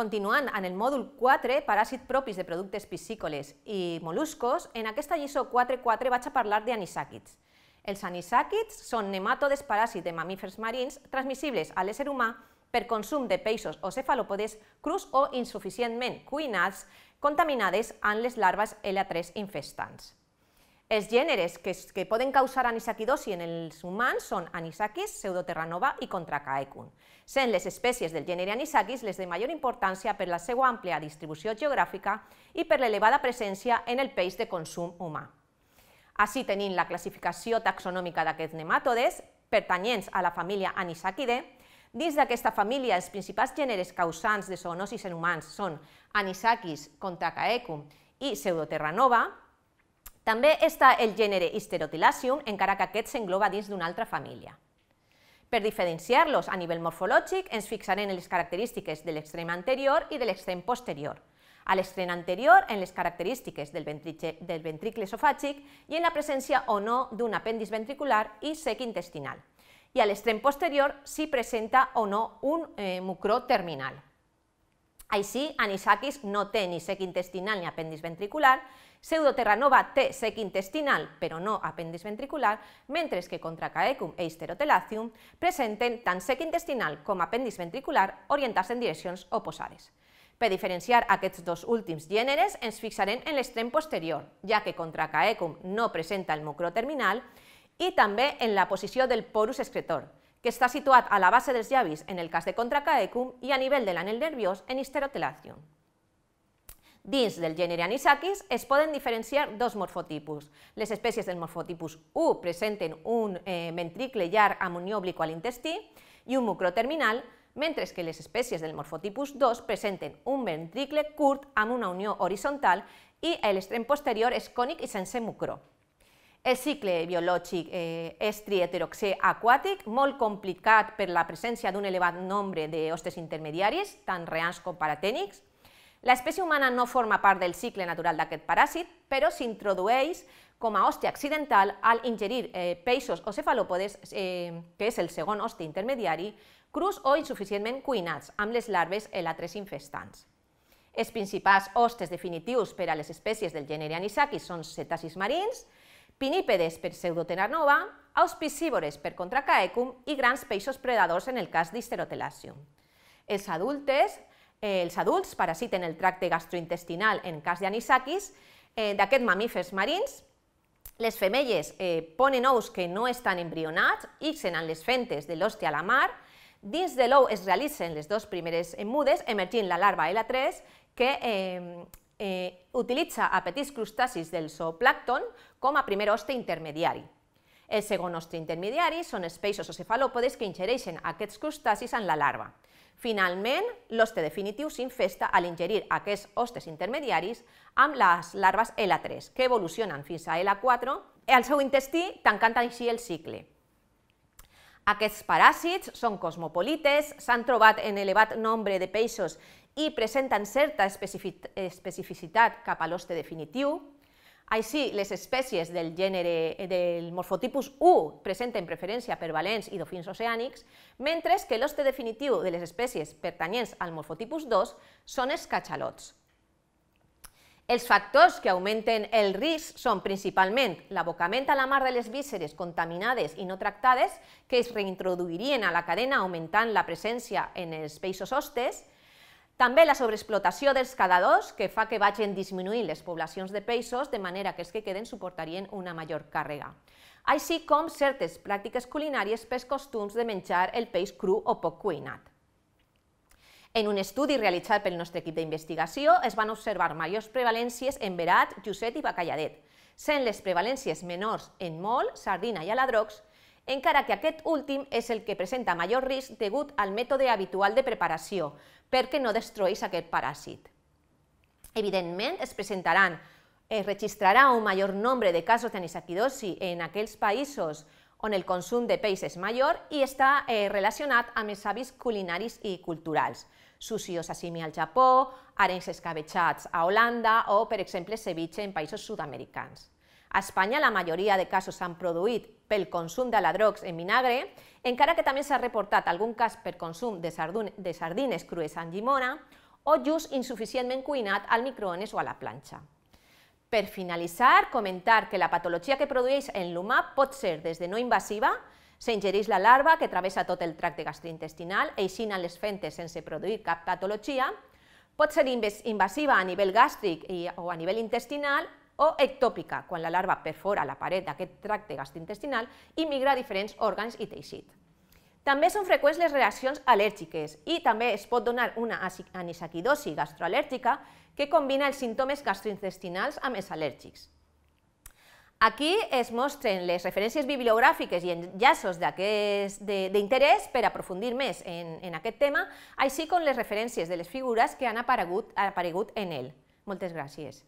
Continuant en el mòdul 4, paràsit propis de productes piscícoles i moluscos, en aquesta lliçó 4.4 vaig a parlar d'anisàquids. Els anisàquids són nematodes paràsit de mamífers marins transmissibles a l'ésser humà per consum de peixos o cefalòpodes crus o insuficientment cuinats, contaminades amb les larves L3 infestants. Els gèneres que, que poden causar anisakidosi en els humans són anisakis, pseudoterranova i contracaecum, sent les espècies del gènere anisakis les de major importància per la seva àmplia distribució geogràfica i per l'elevada presència en el peix de consum humà. Així tenim la classificació taxonòmica d'aquests nematodes, pertanyents a la família Anisakide. Dins d'aquesta família, els principals gèneres causants de zoonosis en humans són Anisakis, Contracaecum i Pseudoterranova, també està el gènere Histerotilacium, encara que aquest s'engloba dins d'una altra família. Per diferenciar-los a nivell morfològic, ens fixarem en les característiques de l'extrem anterior i de l'extrem posterior, a l'extrem anterior en les característiques del, ventricle, del ventricle esofàgic i en la presència o no d'un apèndix ventricular i sec intestinal. I a l'extrem posterior si presenta o no un eh, mucró terminal. Així, anisakis no té ni sec intestinal ni apèndix ventricular, pseudoterranova té sec intestinal però no apèndix ventricular, mentre que contra caecum e histerotelacium presenten tant sec intestinal com apèndix ventricular orientats en direccions oposades. Per diferenciar aquests dos últims gèneres, ens fixarem en l'extrem posterior, ja que contra Caecum no presenta el terminal, i també en la posició del porus excretor, que està situat a la base dels llavis en el cas de Contracaecum i a nivell de l'anel nerviós en Histerotelatium. Dins del gènere Anisakis es poden diferenciar dos morfotipus. Les espècies del morfotipus U presenten un eh, ventricle llarg amb unió obliqua a l'intestí i un mucroterminal, mentre que les espècies del morfotipus 2 presenten un ventricle curt amb una unió horitzontal i l'extrem posterior és cònic i sense mucro. El cicle biològic eh, és trieteroxè aquàtic, molt complicat per la presència d'un elevat nombre d'hostes intermediaris, tant reans com paratènics. L'espècie humana no forma part del cicle natural d'aquest paràsit, però s'introdueix com a hòstia accidental al ingerir eh, peixos o cefalòpodes, eh, que és el segon hoste intermediari, crus o insuficientment cuinats, amb les larves L3 infestants. Els principals hostes definitius per a les espècies del gènere Anisakis són cetacis marins, pinípedes per pseudotenanova, auspicívores per contracaecum i grans peixos predadors en el cas d'histerotelacium. Els, adultes, eh, els adults parasiten el tracte gastrointestinal en cas d'anisakis eh, d'aquests mamífers marins, les femelles eh, ponen ous que no estan embrionats, ixen en les fentes de l'hòstia a la mar, dins de l'ou es realitzen les dues primeres mudes, emergint la larva L3, que eh, eh, utilitza a petits crustacis del zooplàcton com a primer hoste intermediari. El segon hoste intermediari són els peixos o cefalòpodes que ingereixen aquests crustacis en la larva. Finalment, l'hoste definitiu s'infesta a l'ingerir aquests hostes intermediaris amb les larves L3, que evolucionen fins a L4 al seu intestí, tancant així el cicle. Aquests paràsits són cosmopolites, s'han trobat en elevat nombre de peixos i presenten certa especificitat cap a l'hoste definitiu. Així, les espècies del gènere del morfotipus 1 presenten preferència per valents i dofins oceànics, mentre que l'hoste definitiu de les espècies pertanyents al morfotipus 2 són els catxalots. Els factors que augmenten el risc són principalment l'abocament a la mar de les vísceres contaminades i no tractades que es reintroduirien a la cadena augmentant la presència en els peixos hostes, també la sobreexplotació dels cadadors, que fa que vagin disminuint les poblacions de peixos de manera que els que queden suportarien una major càrrega, així com certes pràctiques culinàries pels costums de menjar el peix cru o poc cuinat. En un estudi realitzat pel nostre equip d'investigació es van observar majors prevalències en verat, llucet i bacalladet, sent les prevalències menors en mol, sardina i aladrocs, encara que aquest últim és el que presenta major risc degut al mètode habitual de preparació, perquè no destrueix aquest paràsit. Evidentment, es presentaran es registrarà un major nombre de casos d'anisaquidosi en aquells països on el consum de peix és major i està eh, relacionat amb els hàbits culinaris i culturals. Sushi o sashimi al Japó, arens escabetxats a Holanda o, per exemple, ceviche en països sud-americans. A Espanya la majoria de casos s'han produït pel consum d'aladrocs en vinagre, encara que també s'ha reportat algun cas per consum de, de sardines crues en llimona o just insuficientment cuinat al microones o a la planxa. Per finalitzar, comentar que la patologia que produeix en l'humà pot ser des de no invasiva, s'ingereix la larva que travessa tot el tracte gastrointestinal, eixint les fentes sense produir cap patologia, pot ser invasiva a nivell gàstric i, o a nivell intestinal o ectòpica, quan la larva perfora la paret d'aquest tracte gastrointestinal i migra a diferents òrgans i teixit. També són freqüents les reaccions al·lèrgiques i també es pot donar una anisaquidosi gastroalèrgica que combina els símptomes gastrointestinals amb els al·lèrgics. Aquí es mostren les referències bibliogràfiques i enllaços d'interès per aprofundir més en, en aquest tema, així com les referències de les figures que han aparegut, han aparegut en ell. Moltes gràcies.